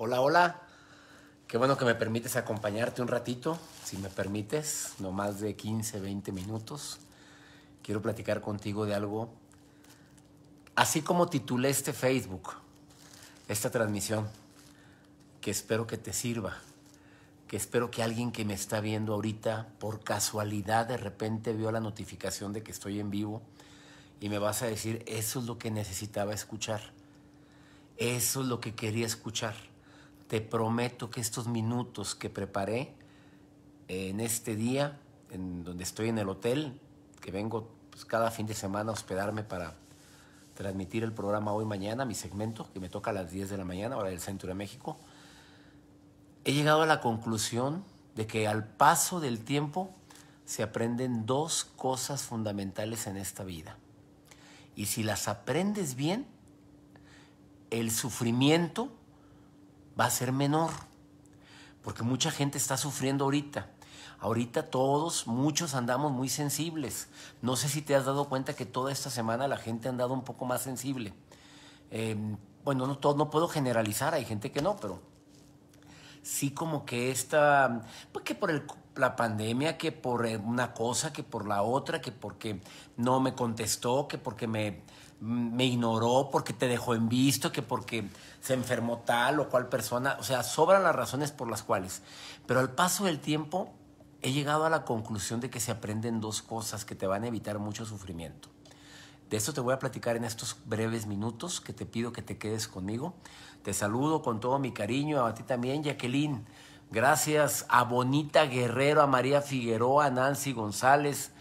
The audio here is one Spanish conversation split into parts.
Hola, hola. Qué bueno que me permites acompañarte un ratito, si me permites, no más de 15, 20 minutos. Quiero platicar contigo de algo. Así como titulé este Facebook, esta transmisión, que espero que te sirva, que espero que alguien que me está viendo ahorita, por casualidad de repente vio la notificación de que estoy en vivo y me vas a decir, eso es lo que necesitaba escuchar, eso es lo que quería escuchar te prometo que estos minutos que preparé eh, en este día, en donde estoy en el hotel, que vengo pues, cada fin de semana a hospedarme para transmitir el programa hoy mañana, mi segmento, que me toca a las 10 de la mañana, hora del centro de México, he llegado a la conclusión de que al paso del tiempo se aprenden dos cosas fundamentales en esta vida. Y si las aprendes bien, el sufrimiento va a ser menor, porque mucha gente está sufriendo ahorita. Ahorita todos, muchos andamos muy sensibles. No sé si te has dado cuenta que toda esta semana la gente ha andado un poco más sensible. Em, bueno, no, todo, no puedo generalizar, hay gente que no, pero sí como que esta, pues por el la pandemia, que por e, una cosa, que por la otra, que porque no me contestó, que porque me, me ignoró, porque te dejó en visto, que porque se enfermó tal o cual persona. O sea, sobran las razones por las cuales. Pero al paso del tiempo he llegado a la conclusión de que se aprenden dos cosas que te van a evitar mucho sufrimiento. De esto te voy a platicar en estos breves minutos que te pido que te quedes conmigo. Te saludo con todo mi cariño, a ti también, Jacqueline. Gracias a Bonita Guerrero, a María Figueroa, a Nancy González,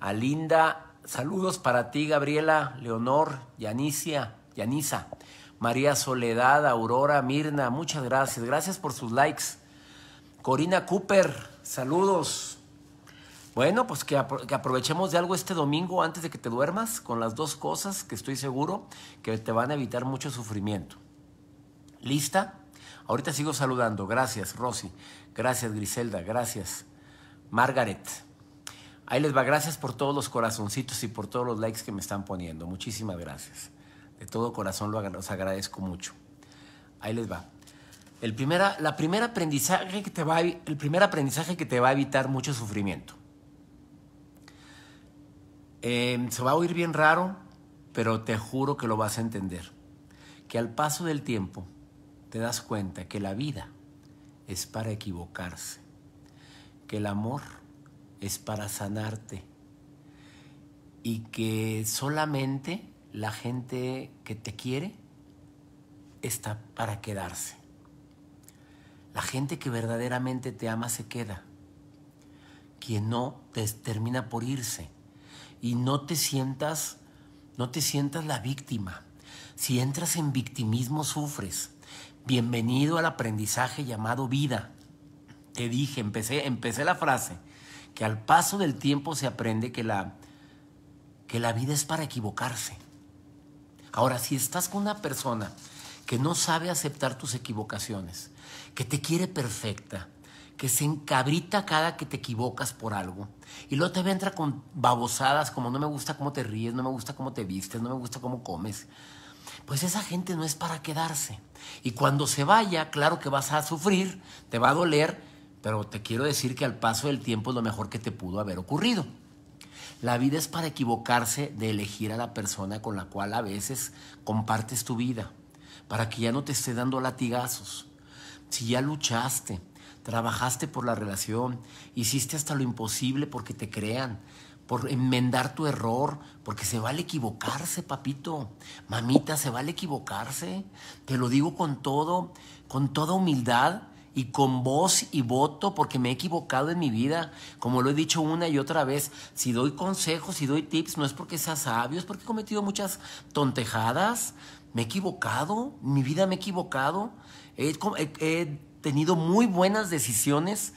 a Linda. Saludos para ti, Gabriela, Leonor, Yanicia, Yanisa, María Soledad, Aurora, Mirna. Muchas gracias. Gracias por sus likes. Corina Cooper, saludos. Bueno, pues que, aprovechemos de algo este domingo antes de que te duermas con las dos cosas que estoy seguro que te van a evitar mucho sufrimiento. ¿Lista? Ahorita sigo saludando. Gracias, Rosy. Gracias, Griselda. Gracias, Margaret. Ahí les va. Gracias por todos los corazoncitos y por todos los likes que me están poniendo. Muchísimas gracias. De todo corazón los agradezco mucho. Ahí les va. El primera, la primer aprendizaje que te va a, el primer aprendizaje que te va a evitar mucho sufrimiento. Em, se va a oír bien raro, pero te juro que lo vas a entender. Que al paso del tiempo te das cuenta que la vida es para equivocarse, que el amor es para sanarte y que solamente la gente que te quiere está para quedarse. La gente que verdaderamente te ama se queda. Quien no termina por irse. Y no te sientas, no te sientas la víctima. Si entras en victimismo sufres. Bienvenido al aprendizaje llamado vida. Te dije, empecé, empecé la frase, que al paso del tiempo se aprende que la, que la vida es para equivocarse. Ahora, si estás con una persona que no sabe aceptar tus equivocaciones, que te quiere perfecta, que se encabrita cada que te equivocas por algo, y luego te entra con babosadas como no me gusta cómo te ríes, no me gusta cómo te vistes, no me gusta cómo comes, pues esa gente no es para quedarse. Y cuando se vaya, claro que vas a sufrir, te va a doler, pero te quiero decir que al paso del tiempo es lo mejor que te pudo haber ocurrido. La vida es para equivocarse de elegir a la persona con la cual a veces compartes tu vida, para que ya no te esté dando latigazos. Si ya luchaste, trabajaste por la relación, hiciste hasta lo imposible porque te crean, por enmendar tu error, porque se vale equivocarse, papito. Mamita, se vale equivocarse. Te lo digo con todo, con toda humildad y con voz y voto, porque me he equivocado en mi vida. Como lo he dicho una y otra vez, si doy consejos, si doy tips, no es porque sea sabio, es porque he cometido muchas tontejadas. Me he equivocado, mi vida me he equivocado. he tenido muy buenas decisiones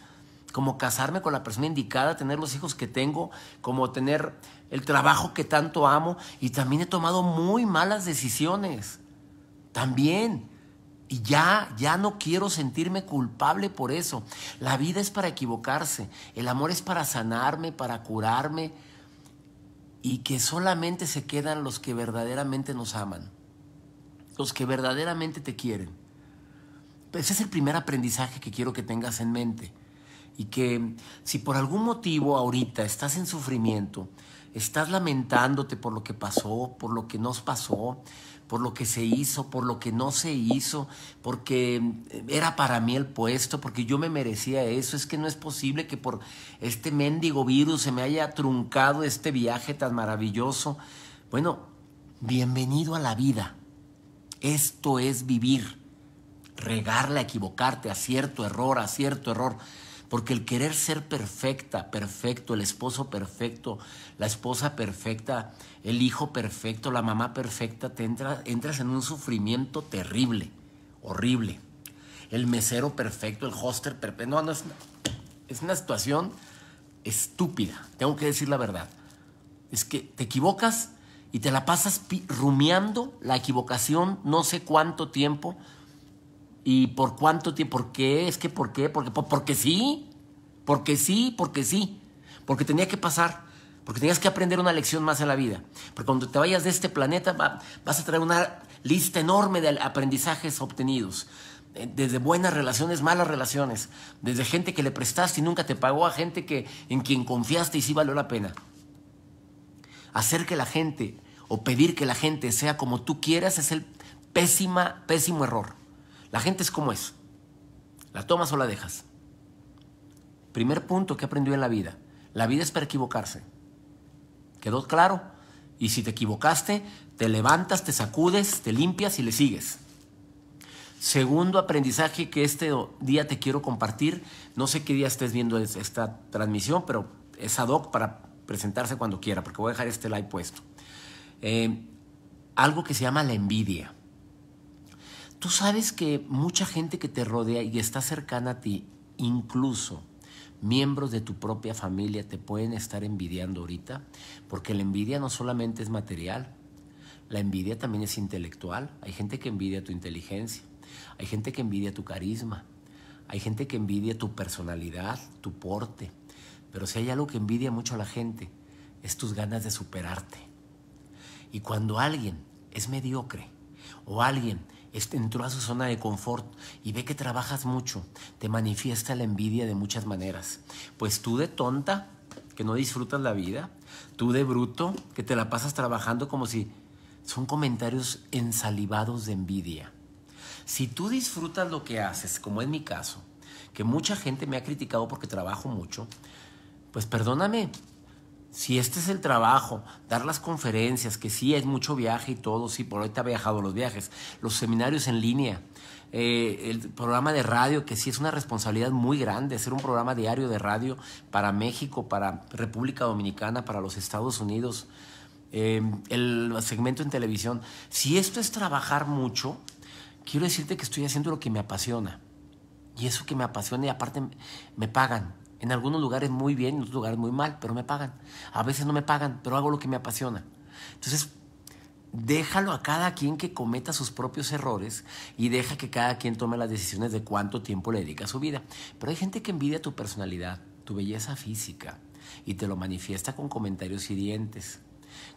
como casarme con la persona indicada, tener los hijos que tengo, como tener el trabajo que tanto amo. Y también he tomado muy malas decisiones. También. Y ya, ya no quiero sentirme culpable por eso. La vida es para equivocarse. El amor es para sanarme, para curarme. Y que solamente se quedan los que verdaderamente nos aman. Los que verdaderamente te quieren. Ese es el primer aprendizaje que quiero que tengas en mente y que si por algún motivo ahorita estás en sufrimiento, estás lamentándote por lo que pasó, por lo que nos pasó, por lo que se hizo, por lo que no se hizo, porque era para mí el puesto, porque yo me merecía eso. Es que no es posible que por este mendigo virus se me haya truncado este viaje tan maravilloso. Bueno, bienvenido a la vida. Esto es vivir. Regarla, equivocarte, a cierto error, a cierto error. Porque el querer ser perfecta, perfecto, el esposo perfecto, la esposa perfecta, el hijo perfecto, la mamá perfecta, te entras en un sufrimiento terrible, horrible. El mesero perfecto, el hoster perfecto. No, no, es es una situación estúpida. Tengo que decir la verdad. Es que te equivocas y te la pasas rumiando la equivocación no sé cuánto tiempo ¿Y por cuánto tiempo? ¿Por qué? Es que ¿por qué? Porque, porque sí, porque sí, porque sí, porque tenía que pasar, porque tenías que aprender una lección más en la vida. Porque cuando te vayas de este planeta vas a traer una lista enorme de aprendizajes obtenidos. Eh, desde buenas relaciones, malas relaciones, desde gente que le prestaste y nunca te pagó, a gente que, en quien confiaste y sí valió la pena. Hacer que la gente o pedir que la gente sea como tú quieras es el pésima, pésimo error la gente es como es. La tomas o la dejas. Primer punto que aprendió en la vida. La vida es para equivocarse. ¿Quedó claro? Y si te equivocaste, te levantas, te sacudes, te limpias y le sigues. Segundo aprendizaje que este día te quiero compartir. No sé qué día estés viendo esta transmisión, pero es ad hoc para presentarse cuando quiera, porque voy a dejar este like puesto. Eh, algo que se llama la envidia. Tú sabes que mucha gente que te rodea y está cercana a ti, incluso miembros de tu propia familia, te pueden estar envidiando ahorita, porque la envidia no solamente es material, la envidia también es intelectual. Hay gente que envidia tu inteligencia, hay gente que envidia tu carisma, hay gente que envidia tu personalidad, tu porte. Pero si hay algo que envidia mucho a la gente, es tus ganas de superarte. Y cuando alguien es mediocre o alguien entró a su zona de confort y ve que trabajas mucho, te manifiesta la envidia de muchas maneras. Pues tú de tonta, que no disfrutas la vida, tú de bruto, que te la pasas trabajando como si... Son comentarios ensalivados de envidia. Si tú disfrutas lo que haces, como es mi caso, que mucha gente me ha criticado porque trabajo mucho, pues perdóname, si este es el trabajo, dar las conferencias, que sí es mucho viaje y todo, sí, por te ha viajado los viajes, los seminarios en línea, eh, el programa de radio, que sí es una responsabilidad muy grande, hacer un programa diario de radio para México, para República Dominicana, para los Estados Unidos, eh, el segmento en televisión. Si esto es trabajar mucho, quiero decirte que estoy haciendo lo que me apasiona. Y eso que me apasiona y aparte me pagan en algunos lugares muy bien, en otros lugares muy mal, pero me pagan. A veces no me pagan, pero hago lo que me apasiona. Entonces, déjalo a cada quien que cometa sus propios errores y deja que cada quien tome las decisiones de cuánto tiempo le dedica a su vida. Pero hay gente que envidia tu personalidad, tu belleza física y te lo manifiesta con comentarios hirientes,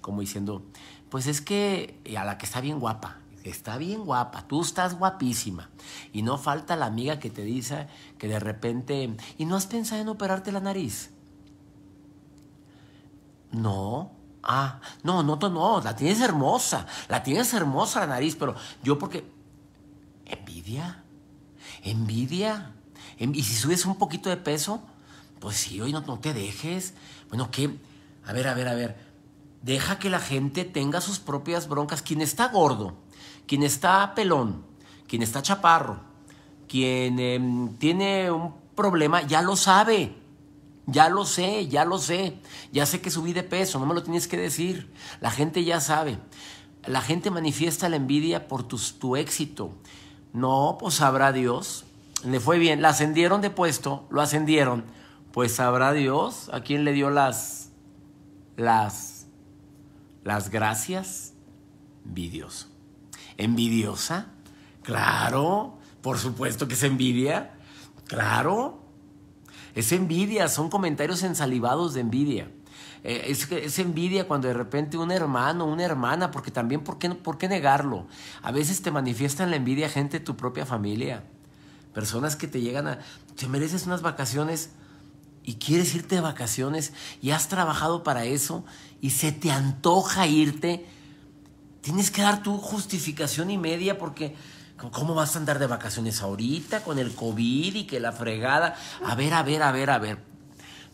como diciendo, pues es que eh, a la que está bien guapa está bien guapa, tú estás guapísima. Y no falta la amiga que te dice que de repente, ¿y no has pensado en operarte la nariz? No. Ah, no, no, no, la tienes hermosa, la tienes hermosa la nariz, pero yo porque... Envidia, envidia. Y si subes un poquito de peso, pues sí, hoy no, no te dejes. Bueno, ¿qué? A ver, a ver, a ver. Deja que la gente tenga sus propias broncas. Quien está gordo, quien está pelón, quien está chaparro, quien em, tiene un problema, ya lo sabe. Ya lo sé, ya lo sé. Ya sé que subí de peso, no me lo tienes que decir. La gente ya sabe. La gente manifiesta la envidia por tu, tu éxito. No, pues sabrá Dios. Le fue bien, la ascendieron de puesto, lo ascendieron. Pues sabrá Dios a quién le dio las las las gracias. vídeos. ¿Envidiosa? Claro, por supuesto que es envidia. Claro, es envidia, son comentarios ensalivados de envidia. Eh, es, envidia cuando de repente un hermano, una hermana, porque también, ¿por qué, ¿por qué negarlo? A veces te manifiestan la envidia gente de tu propia familia. Personas que te llegan a... Te mereces unas vacaciones y quieres irte de vacaciones y has trabajado para eso y se te antoja irte tienes que dar tu justificación y media porque ¿cómo vas a andar de vacaciones ahorita con el COVID y que la fregada? A ver, a ver, a ver, a ver.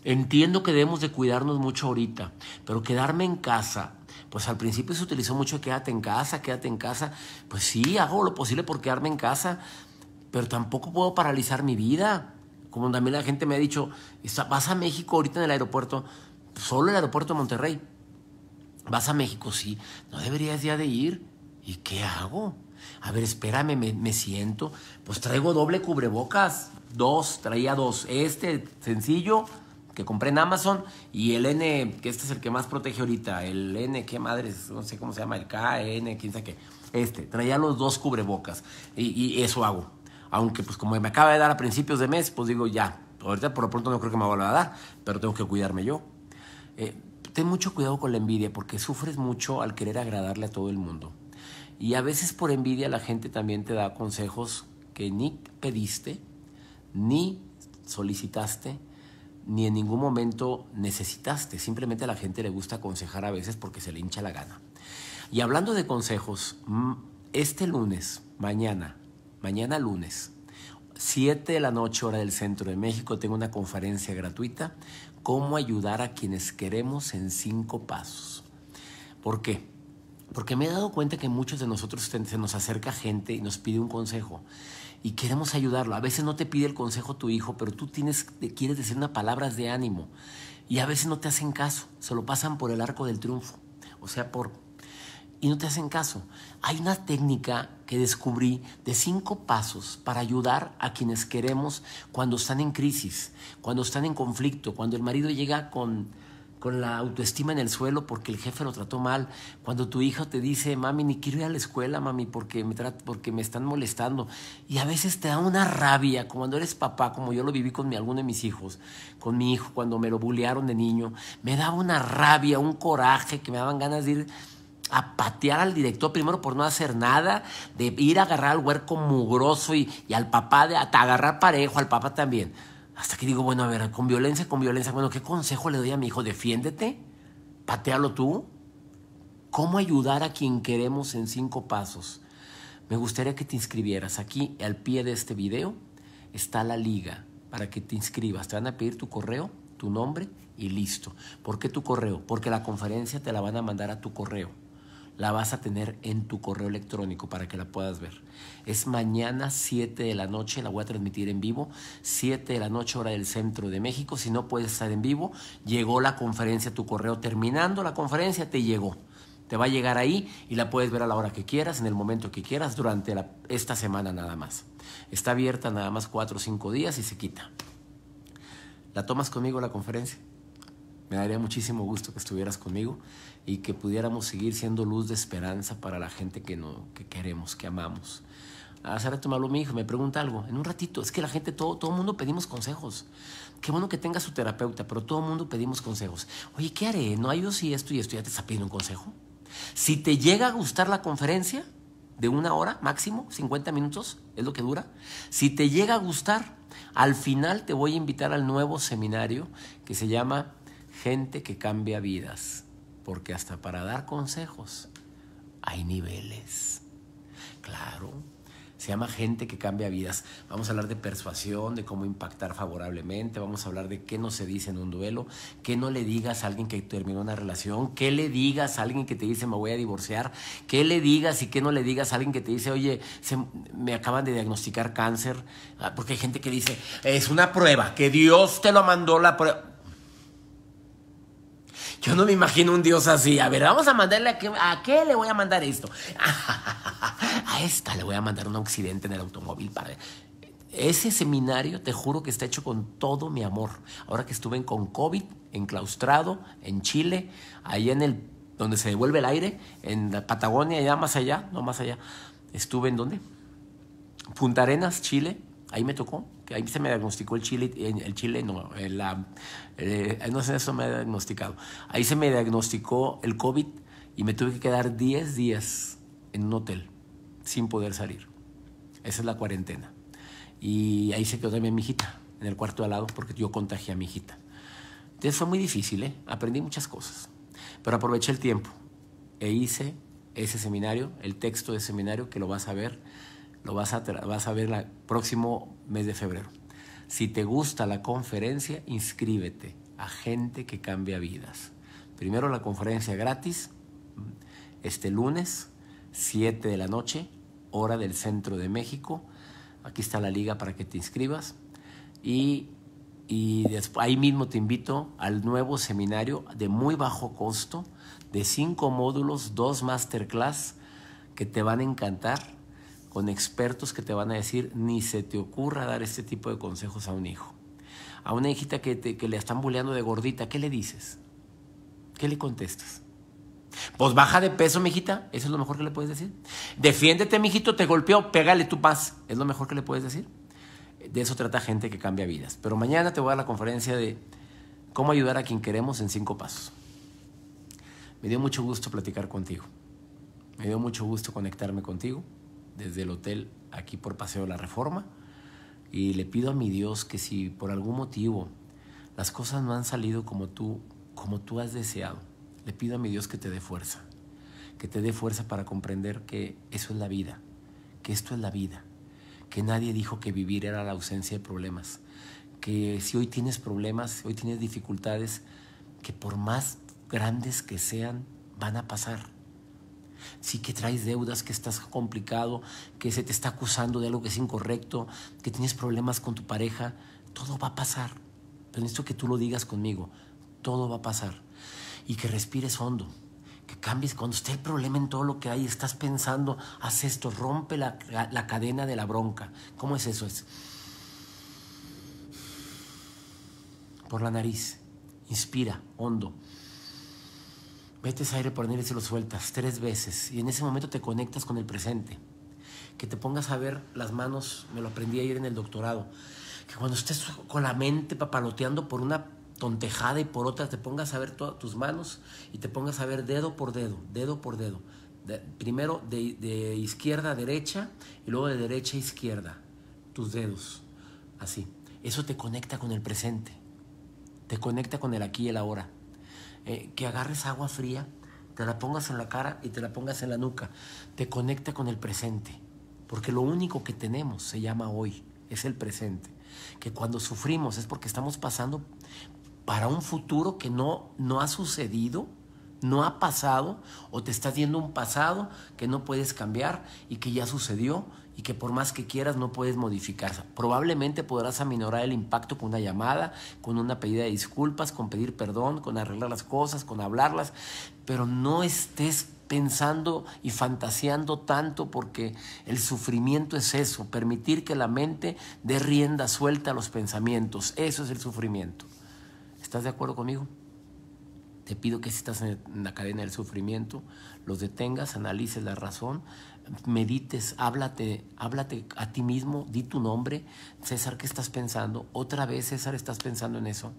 Entiendo que debemos de cuidarnos mucho ahorita, pero quedarme en casa, pues al principio se utilizó mucho quédate en casa, quédate en casa. Pues sí, hago lo posible por quedarme en casa, pero tampoco puedo paralizar mi vida. Como también la gente me ha dicho, vas a México ahorita en el aeropuerto, solo el aeropuerto de Monterrey Vas a México, sí. No deberías ya de ir. ¿Y qué hago? A ver, espérame, me, siento. Pues traigo doble cubrebocas. Dos, traía dos. Este sencillo que compré en Amazon y el N, que este es el que más protege ahorita. El N, qué madres, no sé cómo se llama, el n quién sabe qué. Este, traía los dos cubrebocas y, y eso hago. Aunque pues como me acaba de dar a principios de mes, pues digo ya, ahorita por lo pronto no creo que me volver a dar, pero tengo que cuidarme yo. Eh, ten mucho cuidado con la envidia porque sufres mucho al querer agradarle a todo el mundo. Y a veces por envidia la gente también te da consejos que ni pediste, ni solicitaste, ni en ningún momento necesitaste. Simplemente a la gente le gusta aconsejar a veces porque se le hincha la gana. Y hablando de consejos, mm, este lunes, mañana, mañana lunes, 7 de la noche hora del centro de México, tengo una conferencia gratuita cómo ayudar a quienes queremos en cinco pasos. ¿Por qué? Porque me he dado cuenta que muchos de nosotros se nos acerca gente y nos pide un consejo y queremos ayudarlo. A veces no te pide el consejo tu hijo, pero tú tienes, quieres decir unas palabras de ánimo y a veces no te hacen caso, se lo pasan por el arco del triunfo, o sea, por y no te hacen caso. Hay una técnica que descubrí de cinco pasos para ayudar a quienes queremos cuando están en crisis, cuando están en conflicto, cuando el marido llega con, con la autoestima en el suelo porque el jefe lo trató mal, cuando tu hijo te dice, mami, ni quiero ir a la escuela, mami, porque me, porque me están molestando, y a veces te da una rabia, como cuando eres papá, como yo lo viví con mi, alguno de mis hijos, con mi hijo, cuando me lo bullearon de niño, me daba una rabia, un coraje, que me daban ganas de ir a patear al director primero por no hacer nada, de ir a agarrar al huerco mugroso y, y al papá, de, hasta agarrar parejo, al papá también. Hasta que digo, bueno, a ver, con violencia, con violencia, bueno, ¿qué consejo le doy a mi hijo? Defiéndete, patealo tú. ¿Cómo ayudar a quien queremos en cinco pasos? Me gustaría que te inscribieras. Aquí, al pie de este video, está la liga para que te inscribas. Te van a pedir tu correo, tu nombre y listo. ¿Por qué tu correo? Porque la conferencia te la van a mandar a tu correo la vas a tener en tu correo electrónico para que la puedas ver. Es mañana 7 de la noche, la voy a transmitir en vivo, 7 de la noche hora del centro de México, si no puedes estar en vivo, llegó la conferencia a tu correo, terminando la conferencia te llegó. Te va a llegar ahí y la puedes ver a la hora que quieras, en el momento que quieras, durante esta semana nada más. Está abierta nada más 4 o 5 días y se quita. ¿La tomas conmigo la conferencia? Me daría muchísimo gusto que estuvieras conmigo y que pudiéramos seguir siendo luz de esperanza para la gente que, no, queremos, que amamos. Ah, hace rato me habló mi hijo, me pregunta algo. En un ratito, es que la gente, todo, todo mundo pedimos consejos. Qué bueno que tenga su terapeuta, pero todo el mundo pedimos consejos. Oye, ¿qué haré? No hay yo si esto y esto. Ya te está pidiendo un consejo. Si te llega a gustar la conferencia de una hora máximo, 50 minutos es lo que dura. Si te llega a gustar, al final te voy a invitar al nuevo seminario que se llama gente que cambia vidas, porque hasta para dar consejos hay niveles. Claro, se llama gente que cambia vidas. Vamos a hablar de persuasión, de cómo impactar favorablemente, vamos a hablar de qué no se dice en un duelo, qué no le digas a alguien que terminó una relación, qué le digas a alguien que te dice me voy a divorciar, qué le digas y qué no le digas a alguien que te dice, oye, me acaban de diagnosticar cáncer, ah, porque hay gente que dice, es una prueba, que Dios te lo mandó la prueba. Yo no me imagino un Dios así. A ver, vamos a mandarle a qué, le voy a mandar esto. A esta le voy a mandar un accidente en el automóvil para... Ese seminario, te juro que está hecho con todo mi amor. Ahora que estuve con COVID, enclaustrado, en Chile, ahí en el donde se devuelve el aire, en la Patagonia, allá más allá, no más allá. Estuve en dónde? Punta Arenas, Chile, Ahí me tocó, ahí se me diagnosticó el chile, el eh, no sé, eso me ha diagnosticado. Ahí se me diagnosticó el COVID y me tuve que quedar 10 días en un hotel sin poder salir. Esa es la cuarentena. Y ahí se quedó también mi hijita, en el cuarto de al lado, porque yo contagié a mi hijita. Entonces fue muy difícil, ¿eh? aprendí muchas cosas, pero aproveché el tiempo e hice ese seminario, el texto de seminario que lo vas a ver lo vas a, vas a ver el próximo mes de febrero. Si te gusta la conferencia, inscríbete a gente que cambia vidas. Primero la conferencia gratis, este lunes, 7 de la noche, hora del centro de México. Aquí está la liga para que te inscribas. Y, ahí mismo te invito al nuevo seminario de muy bajo costo, de cinco módulos, dos masterclass que te van a encantar con expertos que te van a decir, ni se te ocurra dar este tipo de consejos a un hijo. A una hijita que, que le están buleando de gordita, ¿qué le dices? ¿Qué le contestas? Pues baja de peso, mijita. Eso es lo mejor que le puedes decir. Defiéndete, mijito, te golpeó, pégale tu paz. Es lo mejor que le puedes decir. De eso trata gente que cambia vidas. Pero mañana te voy a dar la conferencia de cómo ayudar a quien queremos en cinco pasos. Me dio mucho gusto platicar contigo. Me dio mucho gusto conectarme contigo desde el hotel aquí por Paseo de la Reforma y le pido a mi Dios que si por algún motivo las cosas no han salido como tú, como tú has deseado, le pido a mi Dios que te dé fuerza, que te dé fuerza para comprender que eso es la vida, que esto es la vida, que nadie dijo que vivir era la ausencia de problemas, que si hoy tienes problemas, hoy tienes dificultades, que por más grandes que sean, van a pasar sí que traes deudas, que estás complicado, que se te está acusando de algo que es incorrecto, que tienes problemas con tu pareja, todo va a pasar. Pero necesito que tú lo digas conmigo, todo va a pasar. Y que respires hondo, que cambies. Cuando esté el problema en todo lo que hay, estás pensando, haz esto, rompe la, la cadena de la bronca. ¿Cómo es eso? Es por la nariz, inspira hondo ese aire por nariz y lo sueltas tres veces y en ese momento te conectas con el presente. Que te pongas a ver las manos, me lo aprendí ayer en el doctorado, que cuando estés con la mente papaloteando por una tontejada y por otra, te pongas a ver tus manos y te pongas a ver dedo por dedo, dedo por dedo. primero de izquierda a derecha y luego de derecha a izquierda, tus dedos, así. Eso te conecta con el presente, te conecta con el aquí y el ahora. Eh, que agarres agua fría, te la pongas en la cara y te la pongas en la nuca. Te conecta con el presente, porque lo único que tenemos se llama hoy, es el presente. Que cuando sufrimos es porque estamos pasando para un futuro que no, no ha sucedido, no ha pasado, o te estás viendo un pasado que no puedes cambiar y que ya sucedió y que por más que quieras no puedes modificarla Probablemente podrás aminorar el impacto con una llamada, con una pedida de disculpas, con pedir perdón, con arreglar las cosas, con hablarlas, pero no estés pensando y fantaseando tanto porque el sufrimiento es eso, permitir que la mente dé rienda suelta a los pensamientos, eso es el sufrimiento. ¿Estás de acuerdo conmigo? Te pido que si estás en la cadena del sufrimiento, los detengas, analices la razón, medites, háblate, háblate a ti mismo, di tu nombre. César, ¿qué estás pensando? Otra vez, César, estás pensando en eso.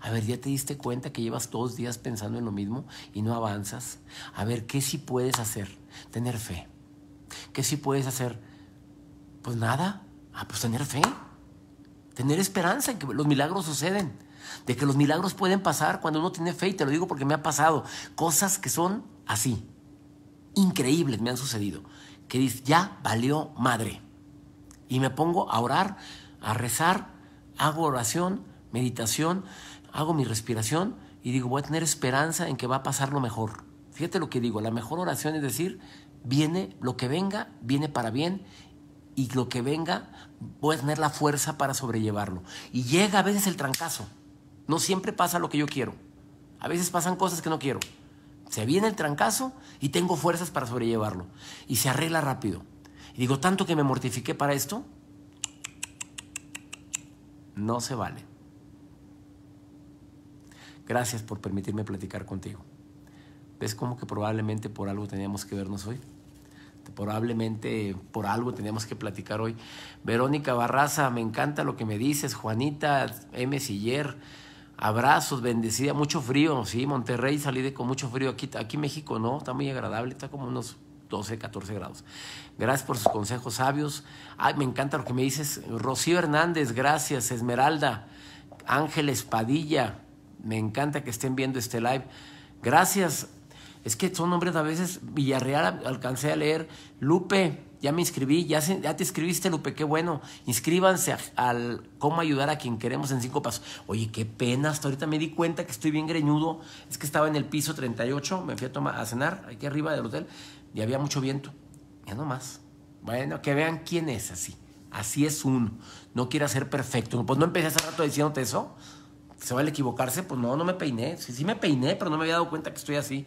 A ver, ya te diste cuenta que llevas todos días pensando en lo mismo y no avanzas. A ver, ¿qué sí puedes hacer? Tener fe. ¿Qué sí puedes hacer? Pues nada. Ah, pues tener fe. Tener esperanza en que los milagros suceden. De que los milagros pueden pasar cuando uno tiene fe. Y te lo digo porque me ha pasado. Cosas que son así increíbles me han sucedido, que dice ya valió madre. Y me pongo a orar, a rezar, hago oración, meditación, hago mi respiración y digo, voy a tener esperanza en que va a pasar lo mejor. Fíjate lo que digo, la mejor oración es decir, viene lo que venga, viene para bien y lo que venga voy a tener la fuerza para sobrellevarlo. Y llega a veces el trancazo. No siempre pasa lo que yo quiero. A veces pasan cosas que no quiero. Se viene el trancazo y tengo fuerzas para sobrellevarlo. Y se arregla rápido. Y digo, tanto que me mortifiqué para esto, no se vale. Gracias por permitirme platicar contigo. ¿Ves cómo que probablemente por algo teníamos que vernos hoy? Probablemente por algo teníamos que platicar hoy. Verónica Barraza, me encanta lo que me dices. Juanita M. Siller abrazos, bendecida, mucho frío, sí, Monterrey salí de con mucho frío, aquí, aquí México no, está muy agradable, está como unos 12, 14 grados. Gracias por sus consejos sabios. Ay, me encanta lo que me dices. Rocío Hernández, gracias. Esmeralda, Ángel Espadilla, me encanta que estén viendo este live. Gracias. Es que son nombres a veces, Villarreal alcancé a leer, Lupe, ya me inscribí, ya, ya te inscribiste, Lupe, qué bueno. Inscríbanse al cómo ayudar a quien queremos en cinco pasos. Oye, qué pena, hasta ahorita me di cuenta que estoy bien greñudo. Es que estaba en el piso 38, me fui a, tomar, a cenar aquí arriba del hotel y había mucho viento. Ya no más. Bueno, que vean quién es así. Así es uno. No quiere ser perfecto. Pues no empecé hace rato diciéndote eso. Se vale equivocarse. Pues no, no me peiné. Sí, sí me peiné, pero no me había dado cuenta que estoy así.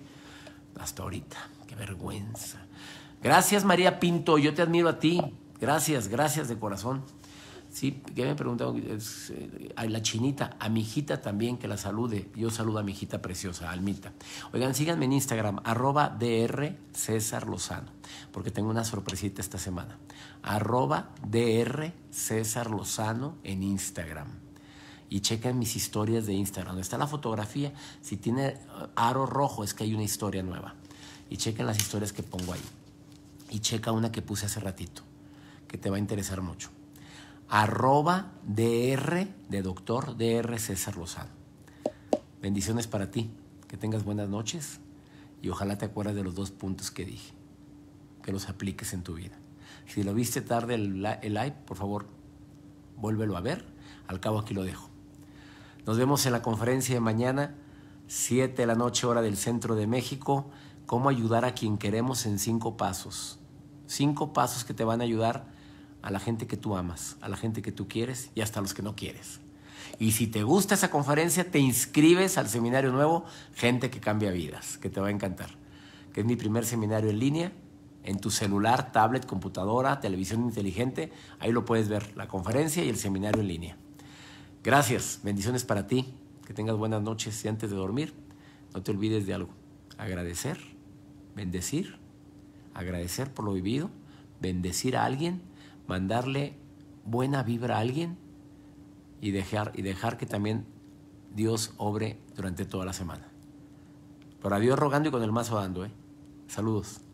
Hasta ahorita. Qué vergüenza. Gracias María Pinto, yo te admiro a ti. Gracias, gracias de corazón. Sí, que me preguntaron, eh, la chinita, a mi hijita también que la salude. Yo saludo a mi hijita preciosa, Almita. Oigan, síganme en Instagram, arroba DR César Lozano, porque tengo una sorpresita esta semana. Arroba DR César Lozano en Instagram y chequen mis historias de Instagram. Está la fotografía. Si tiene ah, aro rojo es que hay una historia nueva. Y chequen las historias que pongo ahí. Y checa una que puse hace ratito, que te va a interesar mucho. Arroba DR de doctor DR César Lozano. Bendiciones para ti, que tengas buenas noches y ojalá te acuerdes de los dos puntos que dije, que los apliques en tu vida. Si lo viste tarde el, el live, por favor, vuélvelo a ver. Al cabo aquí lo dejo. Nos vemos en la conferencia de mañana, 7 de la noche hora del centro de México, cómo ayudar a quien queremos en cinco pasos. Cinco pasos que te van a ayudar a la gente que tú amas, a la gente que tú quieres y hasta los que no quieres. Y si te gusta esa conferencia, te inscribes al seminario nuevo Gente que cambia vidas, que te va a encantar. Que es mi primer seminario en línea, en tu celular, tablet, computadora, televisión inteligente. Ahí lo puedes ver, la conferencia y el seminario en línea. Gracias, bendiciones para ti. Que tengas buenas noches y antes de dormir, no te olvides de algo. Agradecer, bendecir agradecer por lo vivido, bendecir a alguien, mandarle buena vibra a alguien y dejar, y dejar que también Dios obre durante toda la semana. Para Dios rogando y con el mazo dando. ¿eh? Saludos.